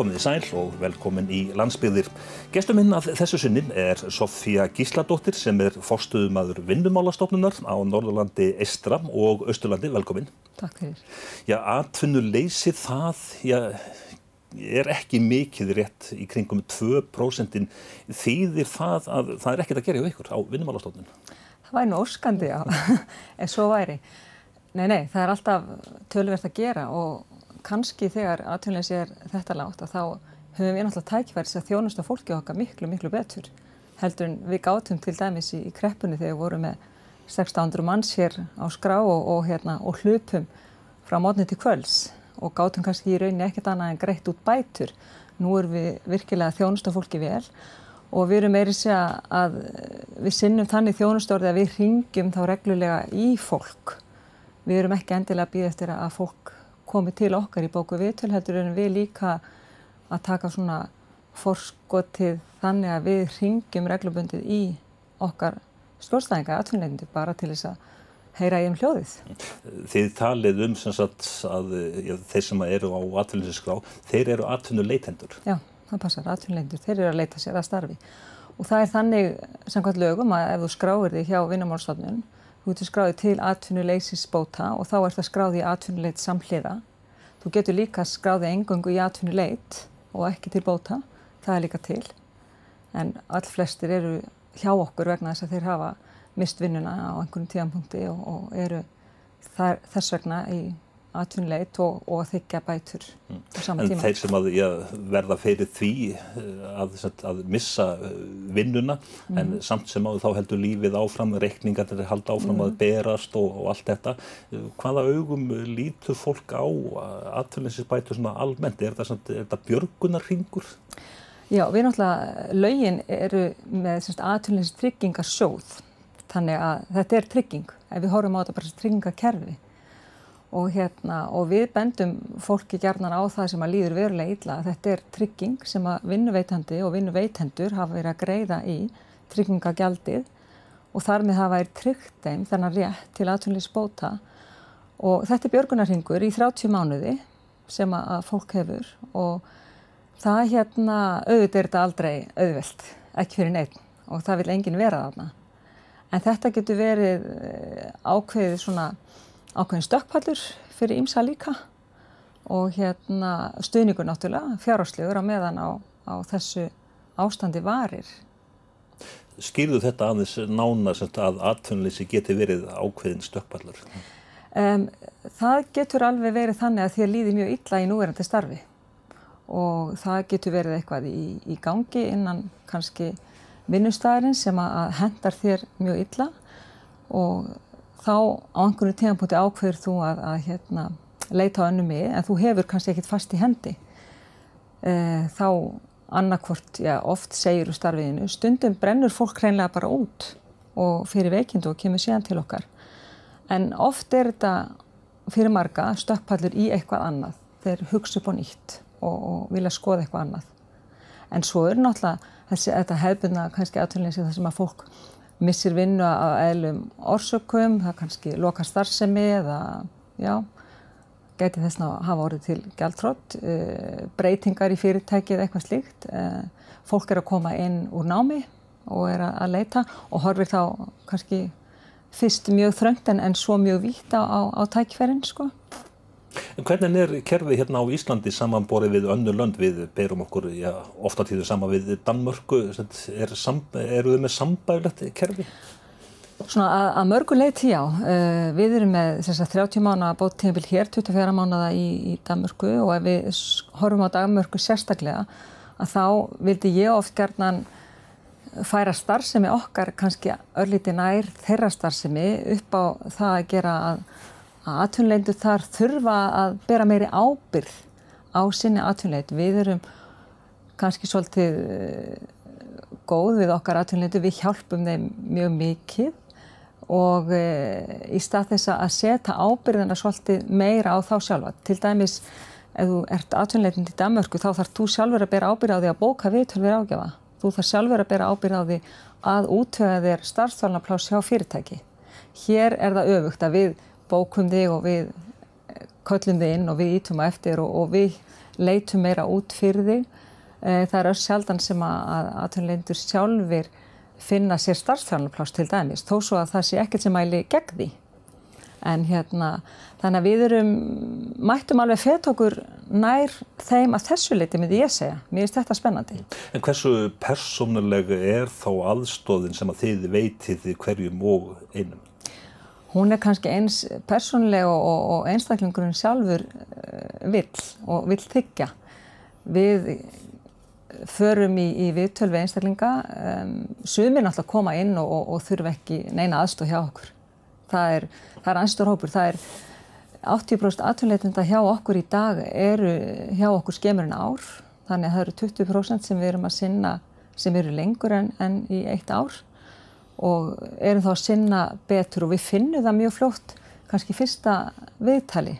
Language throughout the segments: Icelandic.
komiði sæl og velkomin í landsbyðir. Gestur minn að þessu sunnin er Sofía Gísladóttir sem er fórstuðumadur vinnumálastofnunar á Norðurlandi Estra og Östurlandi. Velkomin. Takk fyrir. Já, atvinnuleysi það já, er ekki mikið rétt í kringum 2% þýðir það að það er ekkert að gera hjá ykkur á vinnumálastofnunum. Það væri nú óskandi, já, en svo væri. Nei, nei, það er alltaf tölverst að gera og kannski þegar aðtunleysi er þetta lágt að þá höfum við náttúrulega tækifæris að þjónusta fólki okkar miklu, miklu betur heldur en við gátum til dæmis í, í kreppunni þegar við vorum með 600 manns hér á skrá og, og, hérna, og hlupum frá mótni til kvöls og gátum kannski í rauninni ekkert annað en greitt út bætur. Nú erum við virkilega að þjónusta fólki vel og við erum meirið segja að við sinnum þannig þjónustórði að við ringjum þá reglulega í fólk. Við erum ekki endilega að býða eftir að fólk komið til okkar í bóku viðtöl heldur en við líka að taka svona forskotið þannig að við ringjum reglubundið í okkar skjórnstæðinga, atvinnlegundi, bara til þess að heyra í um hljóðið. Þið talið um sem sagt að já, þeir sem eru á atvinnuleyskrá, þeir eru atvinnuleitendur. Já, það passar, atvinnuleitendur, þeir eru að leita sér að starfi. Og það er þannig samkvæmt lögum að ef þú skráir því hjá vinnumálstofnunum þú getur skráðið til atvinnuleysisbóta og þá er það skráðið í atvinnuleit samhliða. Þú getur líka skráðið engungu í atvinnuleit og ekki til bóta, það er líka til. En all flestir eru hjá okkur vegna þess að þeir hafa mist vinnuna á einhvern tíðanpunkti og, og eru þar, þess vegna í atvinnleit og, og þykja bætur mm. á saman tíma. En þeir sem að, já, verða fyrir því eh, að, að missa eh, vinnuna mm. en samt sem áður þá heldur lífið áfram, reikningarnir er haldið áfram mm. að berast og, og allt þetta. Eh, hvaða augum lítur fólk á atvinnleisinsbætur svona almennt? Er þetta björgunarringur? Já, við náttúrulega, laugin eru með atvinnleisinstryggingarsjóð þannig að þetta er trygging. Ef við horfum á þetta bara sem tryggingakerfi og, hérna, og við bendum fólki gerðan á það sem að líður verulega illa. Þetta er trygging sem að vinnuveitandi og vinnuveitendur hafa verið að greiða í tryggingagjaldið og þar með það væri tryggt þeim þennan rétt til aðtunlega spóta og þetta er björgunarhingur í 30 mánuði sem að fólk hefur og það hérna auðvitað er þetta aldrei auðvelt, ekki fyrir neitt og það vil enginn vera þarna en þetta getur verið eh, ákveðið svona ákveðin stökkpallur fyrir ímsa líka og hérna stuðningur náttúrulega, fjárháslegur á meðan á, á þessu ástandi varir. Skýrðu þetta aðeins nána að atvinnleysi geti verið ákveðin stökkpallur? Um, það getur alveg verið þannig að þér líði mjög illa í núverandi starfi og það getur verið eitthvað í, í gangi innan kannski vinnustæðarinn sem að hendar þér mjög illa og þá á einhverju tímanbúti ákveður þú að, að hérna, leita á önnu mig en þú hefur kannski ekkit fast í hendi. E, þá annarkvort, já, oft segir úr starfiðinu, stundum brennur fólk hreinlega bara út og fyrir veikindu og kemur síðan til okkar. En oft er þetta fyrir marga stökkpallur í eitthvað annað. Þeir hugsa upp á nýtt og, og vilja skoða eitthvað annað. En svo er náttúrulega þessi, þetta hefðbundna kannski aðtölinni sem það sem að fólk missir vinnu að eðlum orsökum, það kannski lokar starfsemi eða já, geti þess að hafa orðið til geltrótt, eh, breytingar í fyrirtækið eitthvað slíkt, eh, fólk er að koma inn úr námi og er að leita og horfir þá kannski fyrst mjög þröngt en, en svo mjög víta á, á tækferinn sko. En hvernig er kerfið hérna á Íslandi samanborið við önnu lönd? Við berum okkur já, ofta tíðu sama við Danmörku. Er, eru þau með sambæðilegt kerfið? Svona að, að mörgu leiti já. Uh, við erum með sagt, 30 mánu að bótt tímafél hér, 24 mánu í, í Danmörku og ef við horfum á Danmörku sérstaklega að þá vildi ég oft gerðan færa starfsemi okkar kannski örlíti nær þeirra starfsemi upp á það að gera að að atvinnleitur þar þurfa að bera meiri ábyrð á sinni atvinnleit. Við erum kannski svolítið eh, góð við okkar atvinnleitu, við hjálpum þeim mjög mikið og e, í stað þess að setja ábyrðina svolítið meira á þá sjálfa. Til dæmis, ef þú ert atvinnleitin til Danmörku, þá þarf þú sjálfur að bera ábyrð á því að bóka viðtölfir ágjafa. Þú þarf sjálfur að bera ábyrð á því að útvöða þér starfstofnaplás hjá fyrirtæki. Hér er það öfugt að við bókum þig og við eh, köllum þig inn og við ítum að eftir og, og við leitum meira út fyrir þig. E, það er öll sjaldan sem að aðtunleindur sjálfur finna sér starfstjálfnaplást til dæmis, þó svo að það sé ekkert sem mæli gegn því. En hérna, þannig að við erum, mættum alveg fettokur nær þeim að þessu liti myndi ég segja. Mér finnst þetta spennandi. En hversu persónulega er þá aðstóðin sem að þið veitið hverjum og einum? hún er kannski eins personleg og, og einstaklingurinn sjálfur eh, vill og vill þykja. Við förum í, í viðtölvi einstaklinga, um, sumir náttúrulega koma inn og, og, og þurfa ekki neina aðstóð hjá okkur. Það er, það er anstór hópur, það er 80% aðtöðleitenda hjá okkur í dag eru hjá okkur skemurinn ár, þannig að það eru 20% sem við erum að sinna sem eru lengur enn en í eitt ár og erum þá að sinna betur og við finnum það mjög fljótt kannski fyrsta viðtali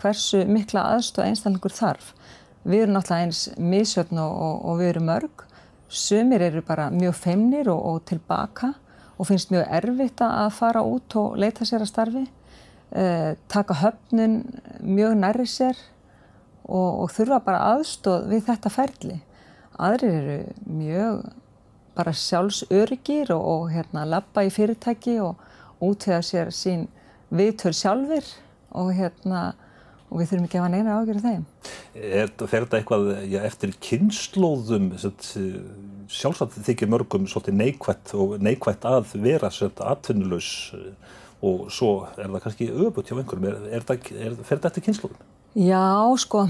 hversu mikla aðstóð einstaklingur þarf. Við erum náttúrulega eins misjöfn og, og, og við erum örg. Sumir eru bara mjög feimnir og, og tilbaka og finnst mjög erfitt að fara út og leita sér að starfi. Eh, taka höfnun mjög nærri sér og þurfa bara aðstóð við þetta ferli. Aðrir eru mjög bara sjálfsörgir og, og hérna lappa í fyrirtæki og útvega sér sín viðtöl sjálfur og hérna og við þurfum ekki að hafa neina ágjörðu þeim. Er þetta eitthvað já, eftir kynnslóðum sjálfsagt þykir mörgum svolítið neikvætt og neikvætt að vera svolítið atvinnulegs eh, og svo er það kannski öfut hjá einhverjum, er, er, er, fer þetta eftir kynnslóðum? Já, sko,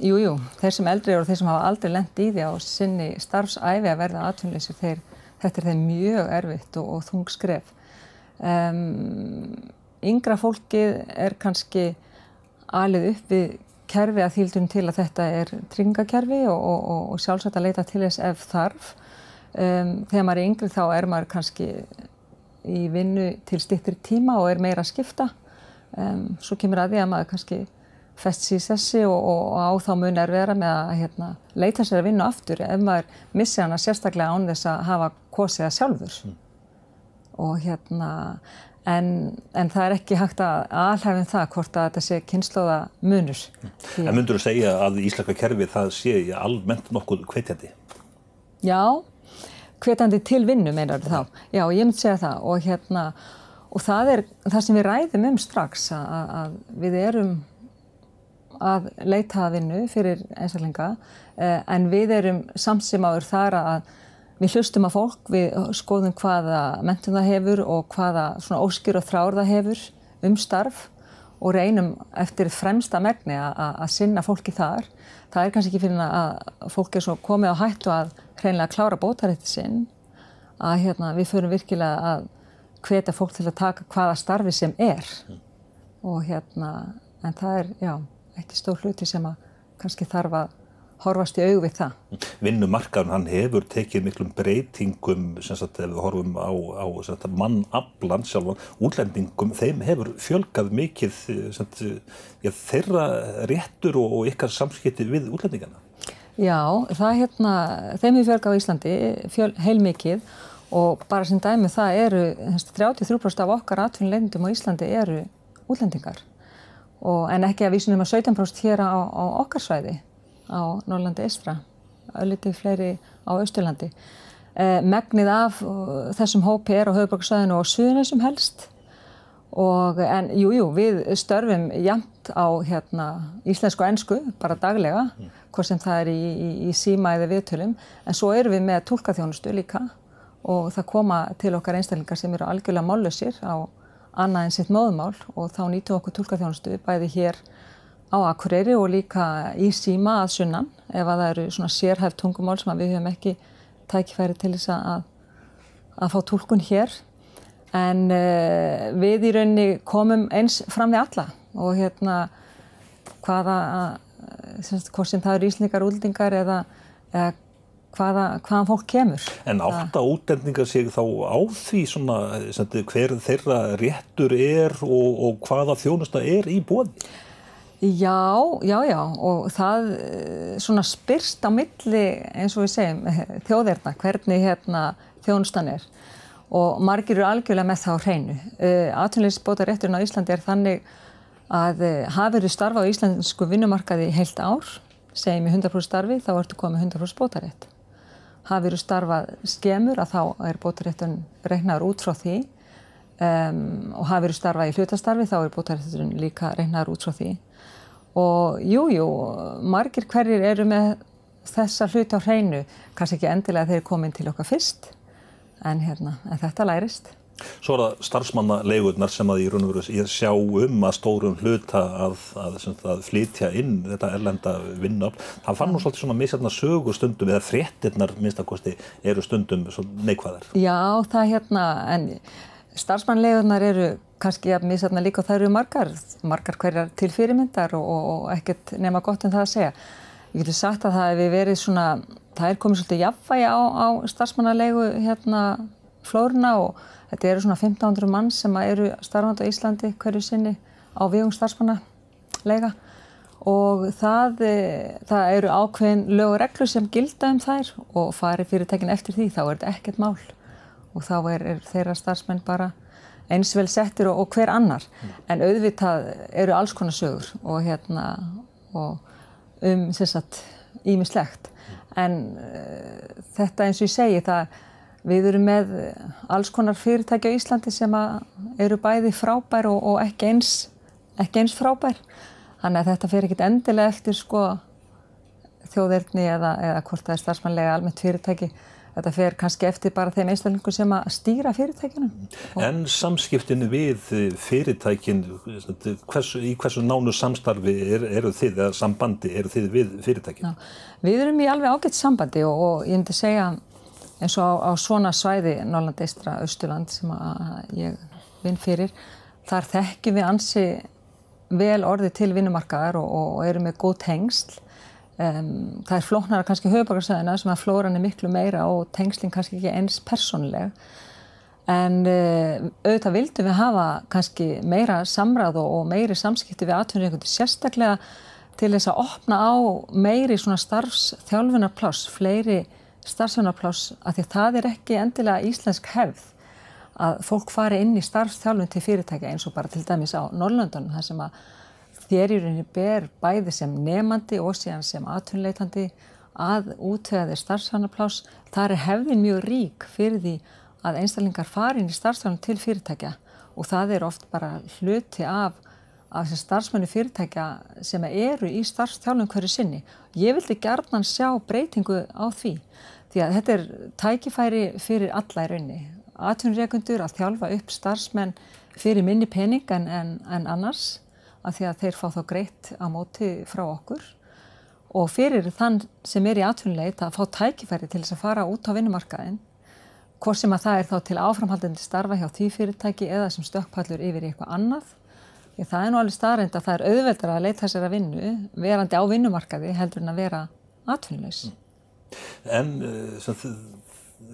jújú, jú. þeir sem eldri eru og þeir sem hafa aldrei lendt í því á sinni starfsæfi að verða atvinnleysir, þeir, þetta er þeim mjög erfitt og, og þung skref. Um, yngra fólkið er kannski alið upp við kerfi að þýldum til að þetta er tryggingakerfi og, og, og sjálfsagt að leita til þess ef þarf. Um, þegar maður er yngri þá er maður kannski í vinnu til stittir tíma og er meira að skipta. Um, svo kemur að því að maður kannski fest sér í sessi og, og á þá mun er vera með að hérna, leita sér að vinna aftur ef maður missi hana sérstaklega án þess að hafa kosiða sjálfur. Mm. Og hérna, en, en það er ekki hægt að alhafin um það hvort að þetta sé kynnslóða munur. Mm. En myndur þú segja að íslaka kerfi það sé almennt nokkuð hvetjandi? Já, hvetjandi til vinnu meinar þú þá. Já, ég myndi segja það og hérna, og það er það sem við ræðum um strax að, að við erum að leita að vinnu fyrir einstaklinga eh, en við erum samsímaður þar að við hlustum að fólk, við skoðum hvaða mentum það hefur og hvaða svona óskýr og þráður það hefur um starf og reynum eftir fremsta megni að sinna fólki þar. Það er kannski ekki fyrir að fólk er svo komið á hættu að hreinlega klára bótarétti sinn að hérna, við förum virkilega að hvetja fólk til að taka hvaða starfi sem er mm. og hérna, en það er, já eitt í stór hluti sem að kannski þarf að horfast í aug við það. Vinnumarkaðun hann hefur tekið miklum breytingum sem sagt ef við horfum á, á sagt, mannablan sjálfan, útlendingum þeim hefur fjölgað mikið sagt, ja, þeirra réttur og, og ykkar samskipti við útlendingana. Já, það hérna þeim hefur fjölgað á Íslandi fjöl, heilmikið og bara sem dæmi um það eru 33% af okkar atvinnlendum á Íslandi eru útlendingar og, en ekki að vísunum að 17% hér á, á okkarsvæði á Norrlandi Ístra, auðvitið fleiri á Östurlandi. Eh, megnið af uh, þessum hópi er á höfuborgsvæðinu og suðunum sem helst og en jújú, jú, við störfum jæmt á hérna, íslensku og ennsku, bara daglega, mm. hvort sem það er í, í, í síma eða viðtölum, en svo erum við með tólkaþjónustu líka og það koma til okkar einstaklingar sem eru algjörlega málusir á annað en sitt móðumál og þá nýtum okkur tólkaþjónustu bæði hér á Akureyri og líka í síma að sunnan ef að það eru svona sérhæft tungumál sem við höfum ekki tækifæri til þess að, að fá tólkun hér. En uh, við í raunni komum eins fram við alla og hérna hvaða, að, eh, semst, hvort sem það eru íslningar, úldingar eða, eða hvaða, hvaðan fólk kemur. En átta útlendingar sig þá á því svona, eh, sendi, hver þeirra réttur er og, og hvaða þjónusta er í bóði? Já, já, já og það eh, svona spyrst á milli eins og við segjum eh, þjóðirna hvernig hérna þjónustan er og margir eru algjörlega með það á hreinu. Atvinnleysbóta rétturinn á Íslandi er þannig að hafið þú starfa á íslensku vinnumarkaði heilt ár, segjum í 100% starfi þá ertu komið 100% bótarétt hafi verið starfað skemur að þá er bótaréttun reiknaður út frá því um, og hafi verið starfað í hlutastarfi þá er bótaréttun líka reiknaður út frá því og jújú, jú, margir hverjir eru með þessa hluti á hreinu, kannski ekki endilega þeir komin til okkar fyrst en, hérna, en þetta lærist. Svo er það starfsmannaleigurnar sem að í raun og veru sjá um að stórum hluta að, að, að, að flytja inn þetta erlenda vinnafl. Það fann nú svolítið svona misjarnar sögur stundum eða fréttirnar minnstakosti eru stundum neikvæðar. Já, það hérna, en starfsmannaleigurnar eru kannski að misjarnar líka og það eru margar, margar hverjar til fyrirmyndar og, og, og ekkert nema gott en um það að segja. Ég getur sagt að það hefur verið svona, það er komið svolítið jafnvægi á, á starfsmannalegu hérna flórna og þetta eru svona 1500 mann sem eru starfandi á Íslandi hverju sinni á vigum starfsmanna leika og það, eh, það eru ákveðin lögureglu sem gilda um þær og fari fyrirtekin eftir því þá er þetta ekkert mál og þá er, er þeirra starfsmenn bara eins vel settir og, og hver annar mm. en auðvitað eru alls konar sögur og hérna og um sérsagt ímislegt mm. en uh, þetta eins og ég segi það Við erum með eh, alls konar fyrirtæki á Íslandi sem eru bæði frábær og, og ekki, eins, ekki eins frábær. Þannig að þetta fyrir ekkit endilega eftir sko, þjóðirni eða, eða hvort það er starfsmannlega almennt fyrirtæki. Þetta fer kannski eftir bara þeim einstaklingu sem að stýra fyrirtækinu. En samskiptinu við fyrirtækin, hversu, í hversu nánu samstarfi er, eru þið, eða sambandi eru þið við fyrirtækin? Já, við erum í alveg ágætt sambandi og, og ég myndi segja að eins og á, á svona svæði Norrland Eistra, Östurland sem ég vinn fyrir þar þekkjum við ansi vel orði til vinnumarkaðar og, og eru með góð tengsl um, það er flóknara kannski höfubarkarsæðina sem að flóran er miklu meira og tengslinn kannski ekki eins personleg en uh, auðvitað vildum við hafa kannski meira samræð og, og meiri samskipti við atvinningundi sérstaklega til þess að opna á meiri svona starfsþjálfunarpláss, fleiri starfsfjörnarpláss að því það er ekki endilega íslensk hefð að fólk fari inn í starfstjálfun til fyrirtækja eins og bara til dæmis á Norrlöndunum þar sem að þérjurinni ber bæði sem nefandi og síðan sem aðtunleitandi að útvega þeir starfsfjörnarpláss. Það er hefðin mjög rík fyrir því að einstaklingar fari inn í starfstjálfun til fyrirtækja og það er oft bara hluti af af þessi starfsmennu fyrirtækja sem eru í starfstjálfum hverju sinni. Ég vildi gerðan sjá breytingu á því því að þetta er tækifæri fyrir alla í raunni. Atvinnurreikundur að þjálfa upp starfsmenn fyrir minni pening en, en, en annars að því að þeir fá þá greitt á móti frá okkur og fyrir þann sem er í atvinnuleit að fá tækifæri til þess að fara út á vinnumarkaðin hvort sem að það er þá til áframhaldandi starfa hjá því fyrirtæki eða sem stökkpallur yfir í eitthvað annað. Ég, það er nú alveg staðrænt að það er auðveldar að leita sér að vinnu verandi á vinnumarkaði heldur en að vera atvinnulegs. Mm. En eh,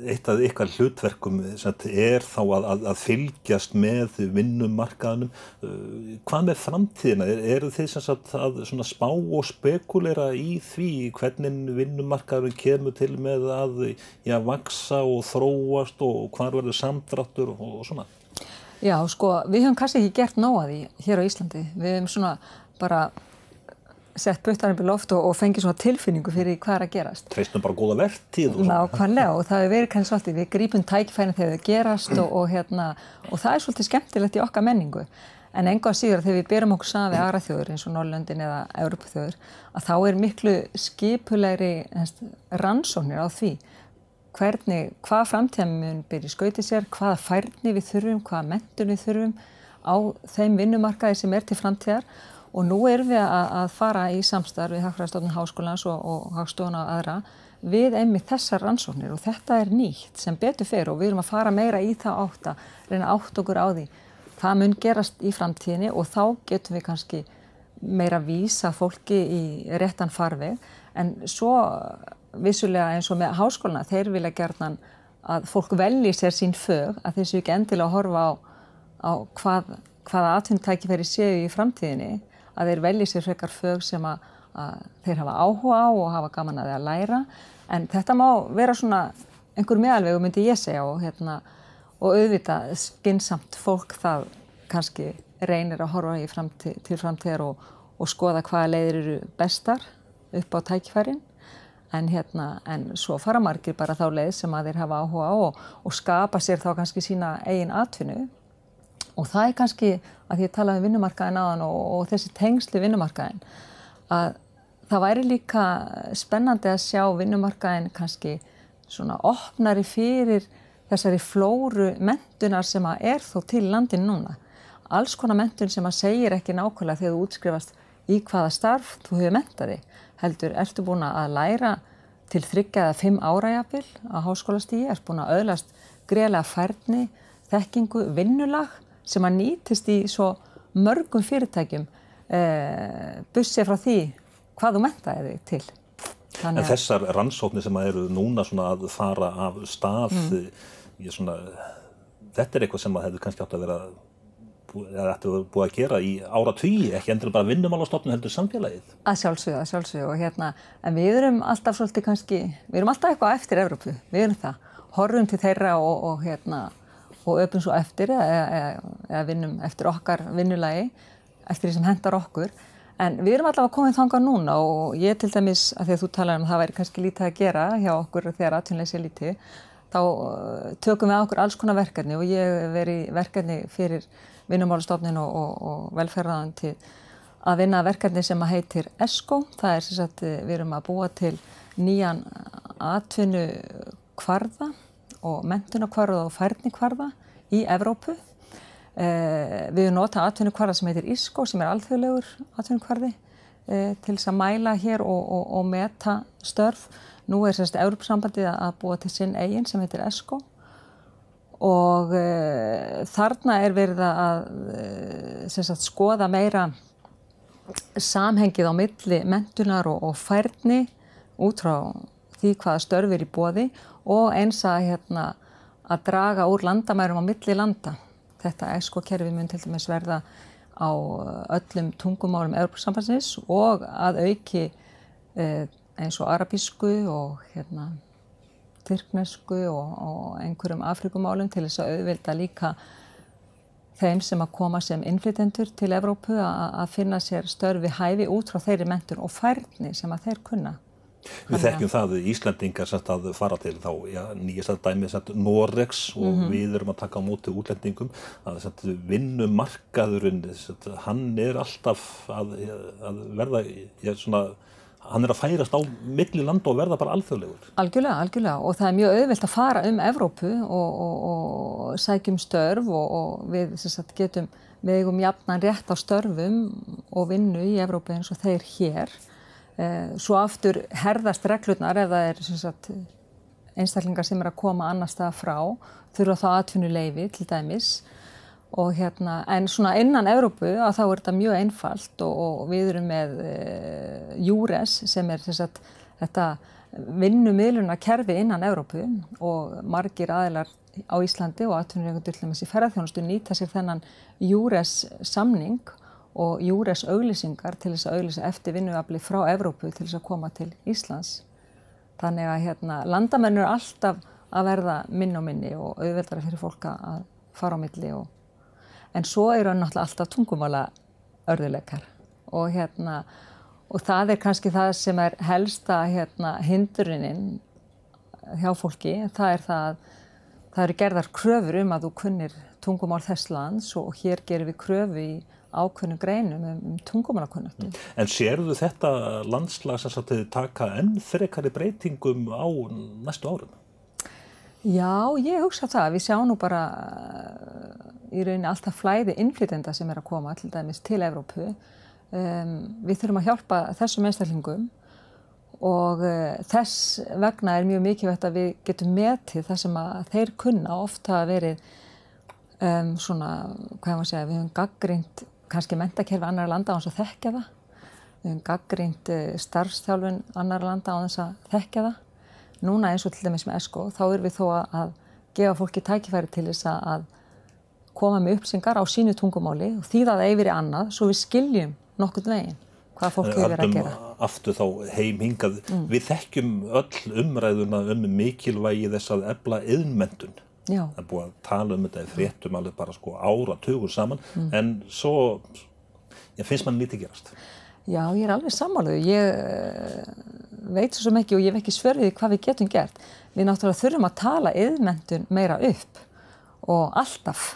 eitt af ykkar hlutverkum eh, er þá að, að, að fylgjast með vinnumarkaðanum. Eh, hvað með framtíðina? Er, eru þið sagt, að spá og spekulera í því hvernig vinnumarkaðanum kemur til með að já, vaksa og þróast og hvað verður samdráttur og, og svona? Já, sko, við höfum kannski ekki gert nóga því hér á Íslandi. Við höfum svona bara sett buttanum í loft og, og fengið svona tilfinningu fyrir hvað er að gerast. Treystum bara góða verðtíð. Ná, hvaðlega og það er verið kannski svolítið, við grípum tækifæna þegar það gerast og, og hérna, og það er svolítið skemmtilegt í okkar menningu. En enga síður þegar við byrjum okkur saman við aðra þjóður eins og Norrlöndin eða Európaþjóður, að þá er miklu skipulegri rannsóknir á því hvernig, hvað framtíðanum byrjir skautið sér, hvaða færni við þurfum, hvaða mentun við þurfum á þeim vinnumarkaði sem er til framtíðar og nú erum við að, að fara í samstarfið Hagfræðarstofnun Háskólans og, og Hagstofna og aðra við einmitt þessar rannsóknir og þetta er nýtt sem betur fer og við erum að fara meira í það átt að reyna átt okkur á því. Það mun gerast í framtíðinni og þá getum við kannski meira vísa fólki í réttan farveg en svo vissulega eins og með háskóluna þeir vilja gerðan að fólk velji sér sín fög að þeir séu ekki endilega að horfa á, á hvað, hvaða atvinntækifæri séu í framtíðinni að þeir velji sér frekar fög sem að, að þeir hafa áhuga á og hafa gaman að þeir að læra en þetta má vera svona einhver meðalvegu myndi ég segja og, hérna, og auðvitað skinsamt fólk það kannski reynir að horfa framtíð, til framtíðar og, og skoða hvaða leiðir eru bestar upp á tækifærin en, hérna, en svo fara margir bara þá leið sem að þeir hafa áhuga á og, og skapa sér þá kannski sína eigin atvinnu og það er kannski, að því að ég talaði um vinnumarkaðin aðan og, og þessi tengsli vinnumarkaðin að það væri líka spennandi að sjá vinnumarkaðin kannski svona opnari fyrir þessari flóru mentunar sem að er þó til landin núna alls konar mentun sem að segir ekki nákvæmlega þegar þú útskrifast í hvaða starf þú hefur mentari heldur, ertu búin að læra til þryggja eða fimm árajafil á háskólastígi, ertu búin að öðlast greiðlega færni, þekkingu, vinnulag sem að nýtist í svo mörgum fyrirtækjum uh, eh, bussið frá því hvað þú mentaði til. Þannig en þessar rannsóknir sem eru núna að fara af stað, mm. svona, þetta er eitthvað sem það hefur kannski átt að vera búið að gera í ára tví, ekki endur bara vinnumálastofnum heldur samfélagið. Að sjálfsögja, að sjálfsögja og hérna, en við erum alltaf svolítið kannski, við erum alltaf eitthvað eftir Evrópu, við erum það, horfum til þeirra og, og hérna og öpum svo eftir eða, eða, eða vinnum eftir okkar vinnulagi eftir því sem hendar okkur en við erum allavega komið þangað núna og ég til dæmis að því að þú talar um að það væri kannski lítið að gera hjá okkur þegar aðtunleisi er lítið þá uh, tökum við okkur alls konar verkefni og ég veri verkefni fyrir vinnumálastofnin og, og, og velferðan til að vinna verkefni sem að heitir ESCO það er sem sagt við erum að búa til nýjan aðtunnu kvarða og mentunarkvarða og færnikvarða í Evrópu. Eh, við höfum notað atvinnukvarða sem heitir ISKO sem er alþjóðlegur atvinnukvarði eh, til þess að mæla hér og, og, og meta störf. Nú er sérst Európsambandið að búa til sinn eigin sem heitir ESKO og eh, þarna er verið að eh, sagt, skoða meira samhengið á milli mentunar og, og færni út frá því hvaða störf er í bóði og eins að, hérna, að draga úr landamærum á milli landa. Þetta ESCO-kerfið mun til dæmis verða á uh, öllum tungumálum Európsambansins og að auki uh, eins og arabísku og hérna, tyrknesku og, og einhverjum afrikumálum til þess að auðvilda líka þeim sem að koma sem innflytendur til Evrópu að finna sér störfi hæfi út frá þeirri mentun og færni sem að þeir kunna. Við Þannig. þekkjum það Íslandingar sem það fara til þá ja, nýjast að dæmið sem Norex og mm -hmm. við erum að taka á móti útlendingum að sagt, vinnumarkaðurinn sagt, hann er alltaf að, að verða ja, svona, hann er að færast á milli land og verða bara alþjóðlegur. Algjörlega, algjörlega og það er mjög auðvilt að fara um Evrópu og, og, og sækjum störf og, og við sagt, getum við eigum jafnan rétt á störfum og vinnu í Evrópu eins og þeir hér Eh, svo aftur herðast reglurnar ef það er sagt, einstaklingar sem er að koma annar stað frá, þurfa þá atvinnuleifi til dæmis. Hérna, en svona innan Európu að þá er þetta mjög einfalt og, og við erum með e, Júres sem er sagt, þetta vinnumiðluna kerfi innan Európu og margir aðilar á Íslandi og atvinnuleikundur til dæmis í ferðarþjónustu nýta sér þennan Júres samning og júres auglýsingar til þess að auglýsa eftir vinnuafli frá Evrópu til þess að koma til Íslands. Þannig að hérna, landamennur er alltaf að verða minn og minni og auðveldara fyrir fólka að fara á milli. Og... En svo eru hann náttúrulega alltaf tungumála örðuleikar og, hérna, og það er kannski það sem er helsta hérna, hindurinninn hjá fólki. Það er það að það eru gerðar kröfur um að þú kunnir tungumál þess lands og hér gerum við kröfu í ákveðnum greinum um, um tungumannakunnötu. Mm. En sérðu þetta landslag sem satt að taka enn frekari breytingum á næstu árum? Já, ég hugsa það. Við sjáum nú bara eh, í rauninni alltaf flæði innflytenda sem er að koma til dæmis til Evrópu. Um, við þurfum að hjálpa þessum einstaklingum og uh, þess vegna er mjög mikilvægt að við getum metið það sem að þeir kunna ofta verið Um, svona, hvað ég maður segja, við höfum gaggrínt kannski mentakerfi annar landa á þess að þekkja það. Við hefum gaggrínt eh, starfstjálfun annar landa á þess að þekkja það. Núna eins og til dæmis með ESCO þá erum við þó að gefa fólki tækifæri til þess að koma með uppsengar á sínu tungumáli og þýða það yfir í annað svo við skiljum nokkurn veginn hvað fólk hefur verið að gera. Aftur þá heimhingað, mm. við þekkjum öll umræðuna um mikilvægi þess að ebla yðnmendun. Já. Það er búið að tala um þetta í fréttum alveg bara sko ára, tugur saman mm. en svo ég finnst mann lítið gerast. Já, ég er alveg sammáluð. Ég eh, veit svo mikið og ég veit ekki svörfið hvað við getum gert. Við náttúrulega þurfum að tala yðmendun meira upp og alltaf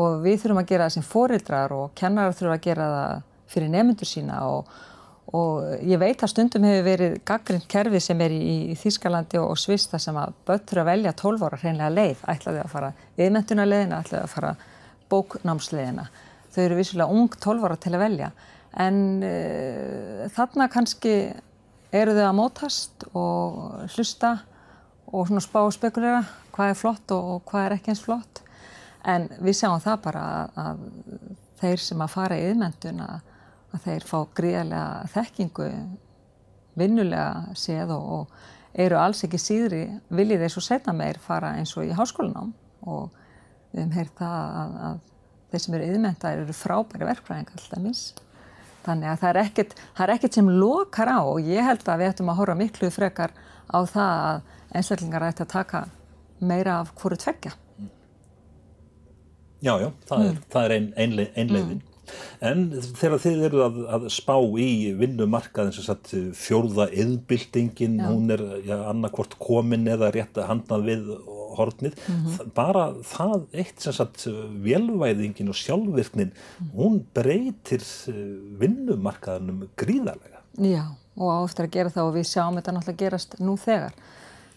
og við þurfum að gera það sem fórildrar og kennarar þurfum að gera það fyrir nefndur sína og og ég veit að stundum hefur verið gaggrind kerfi sem er í, í Þískalandi og, og Sviss þar sem að börnur að velja 12 ára hreinlega leið, ætlaði að fara viðmyndunaleiðina, ætlaði að fara bóknámsleiðina. Þau eru vissulega ung 12 ára til að velja en uh, þarna kannski eru þau að mótast og hlusta og svona spá og spekulera hvað er flott og, og hvað er ekki eins flott en við sjáum það bara að, að þeir sem að fara í viðmynduna að þeir fá gríðarlega þekkingu vinnulega séð og, og eru alls ekki síðri viljið þeir svo setna meir fara eins og í háskólinám og við hefum heyrt það að, að þeir sem eru yðmentaðir eru frábæri verkfræðingar alltaf mis þannig að það er, ekkert, það er ekkert sem lokar á og ég held að við ættum að horfa miklu frekar á það að einstaklingar ætti að taka meira af hverju tveggja Jájá, það, mm. það er ein, einle, einleiðin mm. En þegar þið eru að, að spá í vinnumarkaðin sem sagt fjórða yðbildingin, hún er ja, annarkvort komin eða rétt að handna við hornið, mm -hmm. bara það eitt sem sagt velvæðingin og sjálfvirknin, hún breytir eh, vinnumarkaðinum gríðarlega. Já, og áftur að gera það og við sjáum þetta náttúrulega gerast nú þegar.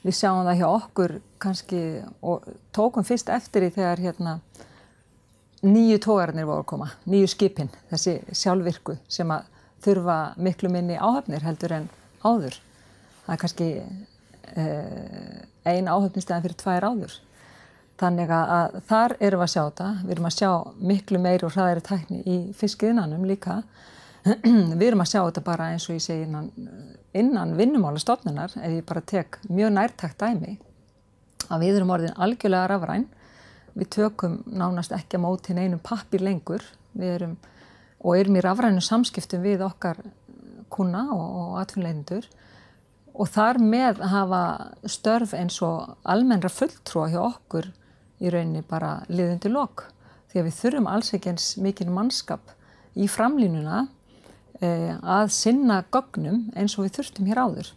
Við sjáum það hjá okkur kannski og tókum fyrst eftir í þegar hérna nýju tógarnir voru að koma, nýju skipin, þessi sjálfvirku sem að þurfa miklu minni áhafnir heldur en áður. Það er kannski eh, ein áhafnistæðan fyrir tvær áður. Þannig að þar erum við að sjá þetta, við erum að sjá miklu meiri og hraðari tækni í fiskiðinanum líka. við erum að sjá þetta bara eins og ég segi innan, innan vinnumála stofnunar, ef ég bara tek mjög nærtækt dæmi, að við erum orðin algjörlega rafræn Við tökum nánast ekki á mótin einum pappir lengur erum, og erum í rafrænum samskiptum við okkar eh, kuna og, og atvinnleindur og þar með hafa störf eins og almennra fulltrúa hjá okkur í rauninni bara liðundi lok því að við þurfum alls ekki eins mikil mannskap í framlínuna eh, að sinna gögnum eins og við þurftum hér áður.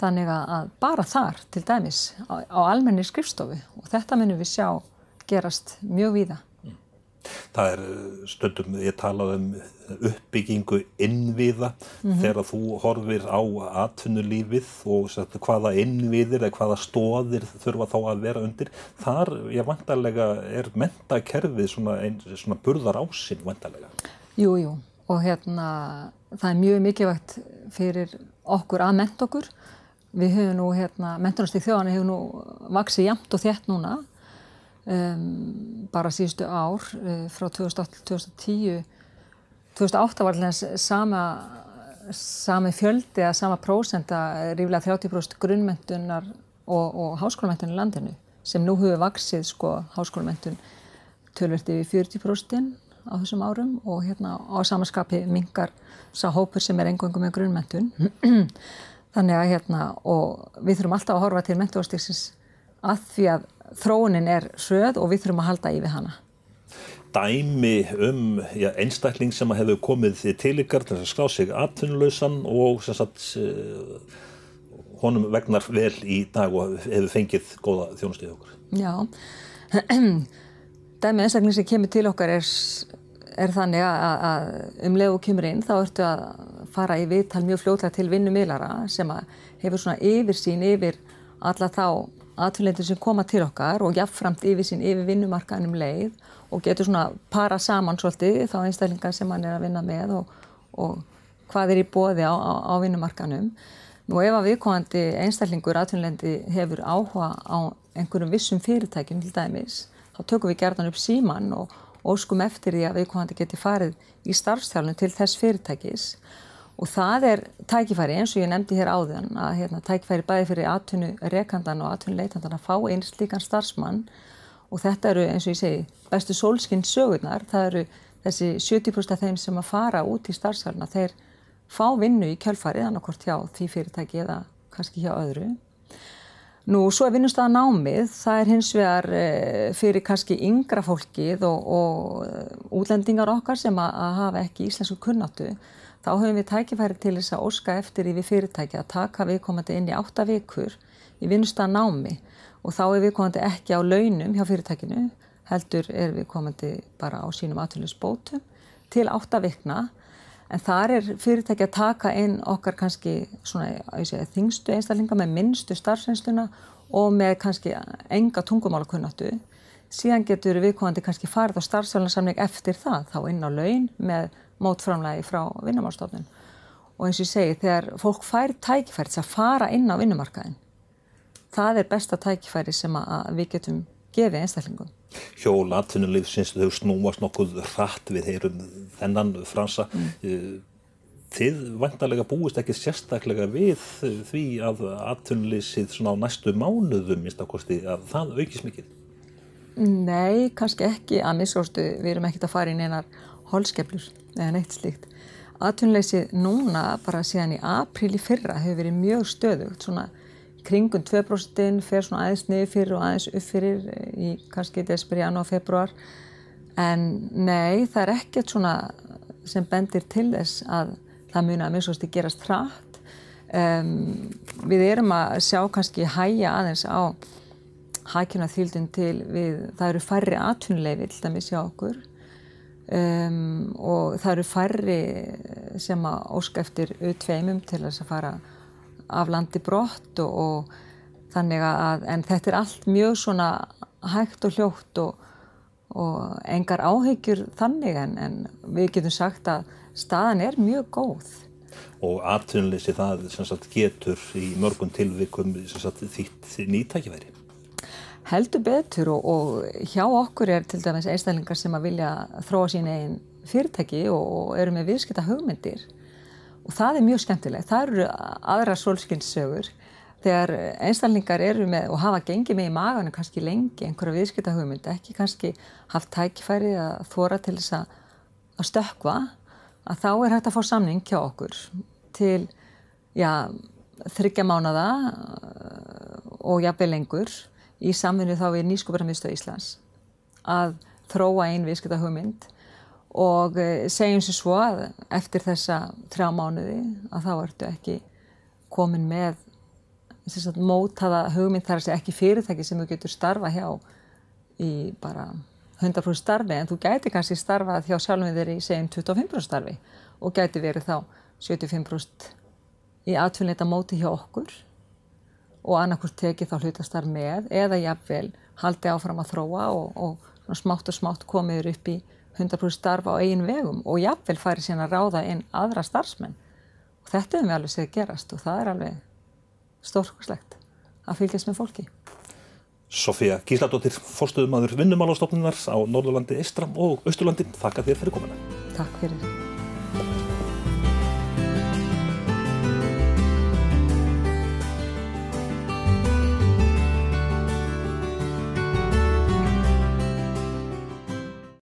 Þannig að bara þar til dæmis á, á almennir skrifstofu og þetta minnum við sjá gerast mjög víða. Það er eh, stundum, ég talaði um uppbyggingu innviða mm -hmm. þegar þú horfir á atvinnulífið og sagt, hvaða innviðir eða hvaða stóðir þurfa þá að vera undir. Þar, ég vantarlega, er mentakerfið svona, svona burðar ásinn vantarlega? Jú, jú og hérna það er mjög mikilvægt fyrir okkur að menta okkur. Við höfum nú, hérna, mentunarsteg þjóðan hefur nú vaksið jæmt og þétt núna um, bara síðustu ár eh, frá 2008-2010 2008 var allins sama sami fjöldi að sama prósenda eh, ríflega 30% grunnmyndunar og, og háskólamyndun í landinu sem nú hefur vaksið sko háskólamyndun tölverdi við 40% á þessum árum og hérna á samanskapi mingar sá hópur sem er engungum með grunnmyndun þannig að hérna og við þurfum alltaf að horfa til mynduvástíksins að því að þróunin er söð og við þurfum að halda í við hana. Dæmi um já, einstakling sem hefur komið til ykkar til að skrá sig atvinnulausan og sagt, eh, honum vegnar vel í dag og hefur fengið góða þjónustíð okkur. Já, dæmi einstakling sem kemur til okkar er, er þannig að um leið og kemur inn þá ertu að fara í viðtal mjög fljóðlega til vinnumilara sem hefur svona yfirsýn yfir alla þá atvinnleitur sem koma til okkar og jafnframt yfir sín yfir vinnumarkaðinum leið og getur svona para saman svolítið þá einstaklingar sem hann er að vinna með og, og hvað er í bóði á, á, á vinnumarkaðinum. Nú ef að viðkomandi einstaklingur atvinnleiti hefur áhuga á einhverjum vissum fyrirtækjum til dæmis þá tökum við gerðan upp síman og óskum eftir því að viðkomandi geti farið í starfstjálunum til þess fyrirtækis Og það er tækifæri eins og ég nefndi hér áðan að hérna, tækifæri bæði fyrir atvinnu rekandan og atvinnu leitandan að fá einn slíkan starfsmann og þetta eru eins og ég segi bestu sólskinn sögurnar, það eru þessi 70% af þeim sem að fara út í starfsfæluna, þeir fá vinnu í kjálfarið annarkort hjá því fyrirtæki eða kannski hjá öðru. Nú svo er vinnustæðan ámið, það er hins vegar eh, fyrir kannski yngra fólkið og, og eh, útlendingar okkar sem að, að hafa ekki íslensku kunnáttu Þá höfum við tækifæri til þess að óska eftir í við fyrirtæki að taka viðkomandi inn í 8 vikur í vinnusta námi og þá er viðkomandi ekki á launum hjá fyrirtækinu, heldur er viðkomandi bara á sínum aðtölusbótum til 8 vikna en þar er fyrirtæki að taka inn okkar kannski svona segja, þingstu einstaklinga með minnstu starfsreynsluna og með kannski enga tungumálakunnatu síðan getur viðkomandi kannski farið á starfsfélagssamling eftir það, þá inn á laun með mótframlagi frá vinnumárstofnun. Og eins og ég segi, þegar fólk fær tækifæri til að fara inn á vinnumarkaðin, það er besta tækifæri sem við getum gefið einstaklingum. Hjóla, atvinnulíf, syns þau snúast nokkuð rætt við heyrum þennan fransa. Mm. Eh, þið vantarlega búist ekki sérstaklega við eh, því að atvinnulísið svona á næstu mánuðum í staðkosti að það aukist mikið? Nei, kannski ekki. Að misortu, við erum ekkert að fara inn einar holskeflur eða neitt slíkt. Atvinnuleysið núna bara síðan í apríli fyrra hefur verið mjög stöðugt svona kringum 2% fer svona aðeins niður fyrir og aðeins upp fyrir eh, í kannski desper, janúar, februar en nei, það er ekkert svona sem bendir til þess að það muni að minnst að gerast hratt um, við erum að sjá kannski hæja aðeins á hækjuna þýldun til við það eru færri atvinnuleið til dæmis hjá okkur um, og það eru færri sem að óska eftir auðveimum til þess að fara af landi brott og, og þannig að en þetta er allt mjög svona hægt og hljótt og, og engar áhegjur þannig en, en við getum sagt að staðan er mjög góð og atvinnleysi það sagt, getur í mörgum tilvikum sagt, þitt nýtækiveri heldur betur og, og hjá okkur er til dæmis einstaklingar sem að vilja þróa sín einn fyrirtæki og, og eru með viðskipta hugmyndir og það er mjög skemmtilegt. Það eru aðra solskynnssögur þegar einstaklingar eru með og hafa gengið með í maganum kannski lengi einhverja viðskipta hugmyndi, ekki kannski haft tækifæri að þóra til þess að, að stökva að þá er hægt að fá samning hjá okkur til já, þryggja mánada eh, og jafnveg lengur í samvinni þá við nýskuparamiðstöð Íslands að þróa einn viðskiptahugmynd og eh, segjum sér svo að eftir þessa þrjá mánuði að þá ertu ekki komin með sagt, mótaða hugmynd þar að segja ekki fyrirtæki sem þú getur starfa hjá í bara 100% starfi en þú gæti kannski starfa hjá sjálfum þér í segjum 25% starfi og gæti verið þá 75% í atvinnleita móti hjá okkur og annarkvöld tekið þá hlutast þar með eða jáfnvel haldi áfram að þróa og, og smátt og smátt komiður upp í 100% starfa á eigin vegum og jáfnvel farið síðan að ráða inn aðra starfsmenn og þetta hefum við alveg segið gerast og það er alveg stórkoslegt að fylgjast með fólki. Sofía Gísladóttir, fórstuðumadur vinnumálastofnunar á Norðurlandi, Eistram og Östurlandi, þakka þér fyrir komina. Takk fyrir.